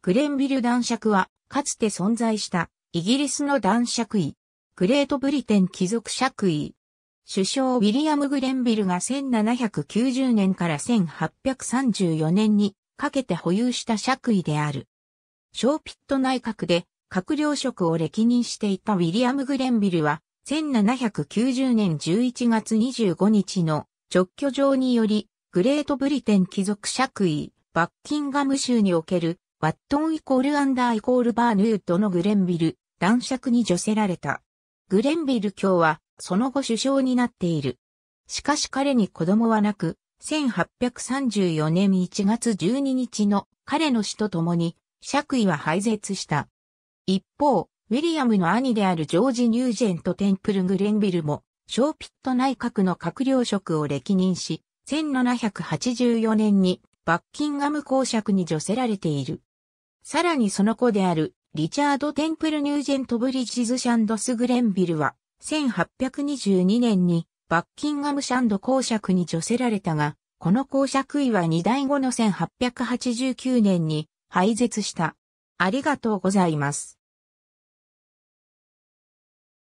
グレンビル男爵は、かつて存在したイギリスの男爵位、グレートブリテン貴族爵位。首相ウィリアム・グレンビルが1790年から1834年にかけて保有した爵位である。ショーピット内閣で閣僚職を歴任していたウィリアム・グレンビルは1790年11月25日の直居状によりグレートブリテン貴族爵位バッキンガム州におけるワットンイコールアンダーイコールバーヌードのグレンビル、男爵に除せられた。グレンビル卿は、その後首相になっている。しかし彼に子供はなく、1834年1月12日の彼の死と共に、爵位は廃絶した。一方、ウィリアムの兄であるジョージ・ニュージェント・テンプル・グレンビルも、ショーピット内閣の閣僚職を歴任し、1784年にバッキンガム公爵に除せられている。さらにその子であるリチャード・テンプル・ニュージェント・ブリッジズ・シャンドス・グレンビルは、1822年にバッキンガム・シャンド公爵に除せられたが、この公爵位は2代後の1889年に廃絶した。ありがとうございます。